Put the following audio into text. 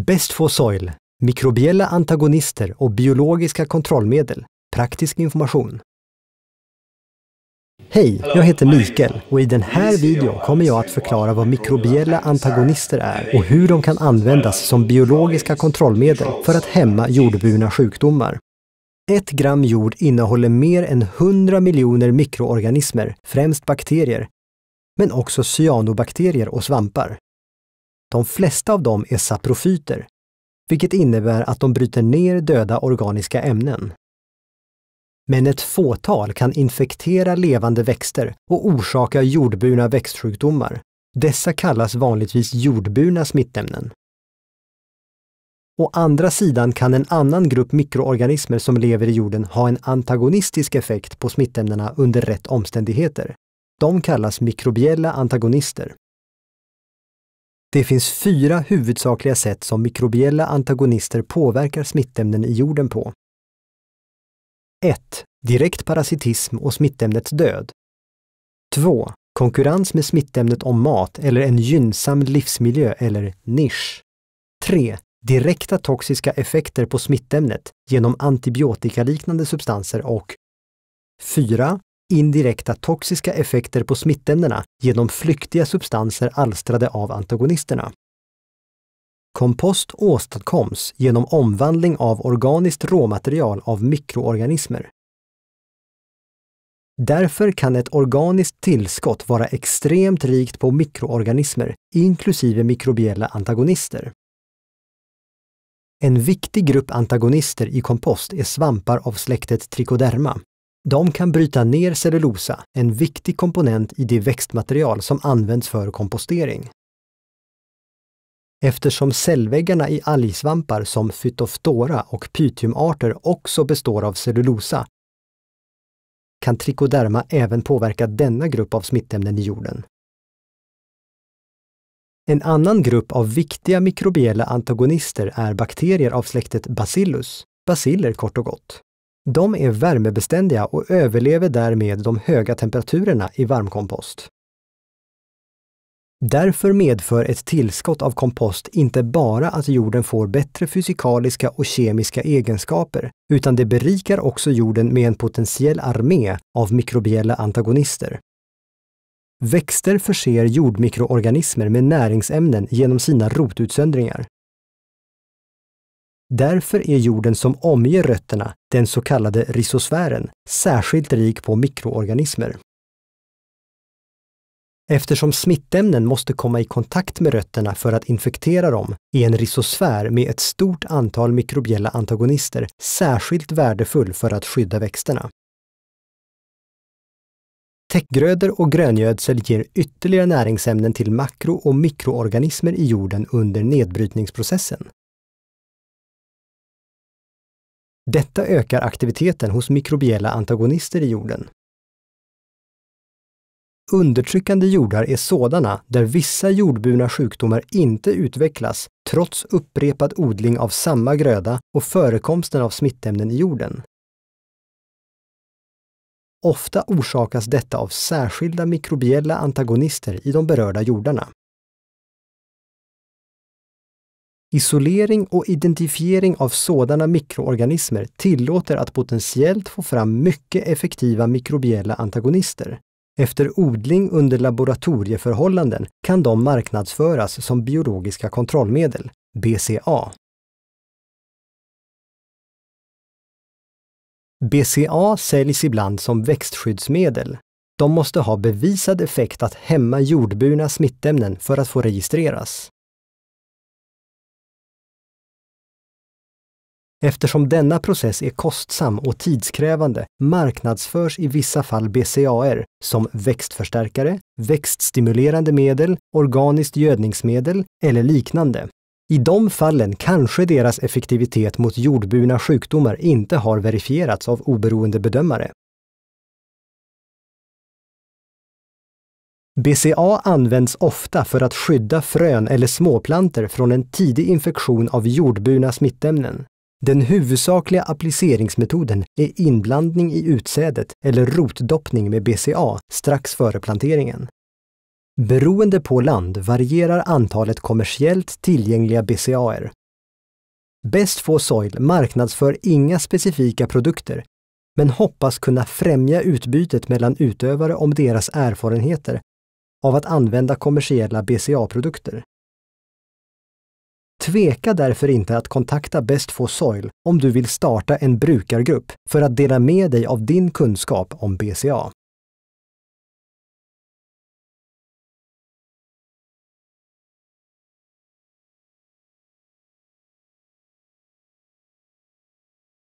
Best for soil, mikrobiella antagonister och biologiska kontrollmedel, praktisk information. Hej, jag heter Mikael och i den här videon kommer jag att förklara vad mikrobiella antagonister är och hur de kan användas som biologiska kontrollmedel för att hämma jordburna sjukdomar. Ett gram jord innehåller mer än 100 miljoner mikroorganismer, främst bakterier, men också cyanobakterier och svampar. De flesta av dem är saprofyter, vilket innebär att de bryter ner döda organiska ämnen. Men ett fåtal kan infektera levande växter och orsaka jordburna växtsjukdomar. Dessa kallas vanligtvis jordburna smittämnen. Å andra sidan kan en annan grupp mikroorganismer som lever i jorden ha en antagonistisk effekt på smittämnena under rätt omständigheter. De kallas mikrobiella antagonister. Det finns fyra huvudsakliga sätt som mikrobiella antagonister påverkar smittämnen i jorden på. 1. Direkt parasitism och smittämnets död. 2. Konkurrens med smittämnet om mat eller en gynnsam livsmiljö eller nisch. 3. Direkta toxiska effekter på smittämnet genom antibiotikaliknande substanser och 4 indirekta toxiska effekter på smittämnena genom flyktiga substanser alstrade av antagonisterna. Kompost åstadkoms genom omvandling av organiskt råmaterial av mikroorganismer. Därför kan ett organiskt tillskott vara extremt rikt på mikroorganismer, inklusive mikrobiella antagonister. En viktig grupp antagonister i kompost är svampar av släktet Trichoderma, de kan bryta ner cellulosa, en viktig komponent i det växtmaterial som används för kompostering. Eftersom cellväggarna i algsvampar som Phytophthora och pythiumarter också består av cellulosa kan trikoderma även påverka denna grupp av smittämnen i jorden. En annan grupp av viktiga mikrobiella antagonister är bakterier av släktet Bacillus, baciller kort och gott. De är värmebeständiga och överlever därmed de höga temperaturerna i varmkompost. Därför medför ett tillskott av kompost inte bara att jorden får bättre fysikaliska och kemiska egenskaper, utan det berikar också jorden med en potentiell armé av mikrobiella antagonister. Växter förser jordmikroorganismer med näringsämnen genom sina rotutsöndringar. Därför är jorden som omger rötterna, den så kallade risosfären, särskilt rik på mikroorganismer. Eftersom smittämnen måste komma i kontakt med rötterna för att infektera dem är en risosfär med ett stort antal mikrobiella antagonister särskilt värdefull för att skydda växterna. Täckgrödor och gröngödsel ger ytterligare näringsämnen till makro och mikroorganismer i jorden under nedbrytningsprocessen, detta ökar aktiviteten hos mikrobiella antagonister i jorden. Undertryckande jordar är sådana där vissa jordburna sjukdomar inte utvecklas trots upprepad odling av samma gröda och förekomsten av smittämnen i jorden. Ofta orsakas detta av särskilda mikrobiella antagonister i de berörda jordarna. Isolering och identifiering av sådana mikroorganismer tillåter att potentiellt få fram mycket effektiva mikrobiella antagonister. Efter odling under laboratorieförhållanden kan de marknadsföras som biologiska kontrollmedel, BCA. BCA säljs ibland som växtskyddsmedel. De måste ha bevisad effekt att hämma jordburna smittämnen för att få registreras. Eftersom denna process är kostsam och tidskrävande marknadsförs i vissa fall BCAR som växtförstärkare, växtstimulerande medel, organiskt gödningsmedel eller liknande. I de fallen kanske deras effektivitet mot jordburna sjukdomar inte har verifierats av oberoende bedömare. BCA används ofta för att skydda frön eller småplanter från en tidig infektion av jordburna smittämnen. Den huvudsakliga appliceringsmetoden är inblandning i utsädet eller rotdoppning med BCA strax före planteringen. Beroende på land varierar antalet kommersiellt tillgängliga BCAer. Bäst få Soil marknadsför inga specifika produkter, men hoppas kunna främja utbytet mellan utövare om deras erfarenheter av att använda kommersiella BCA-produkter. Tveka därför inte att kontakta Best for Soil om du vill starta en brukargrupp för att dela med dig av din kunskap om BCA.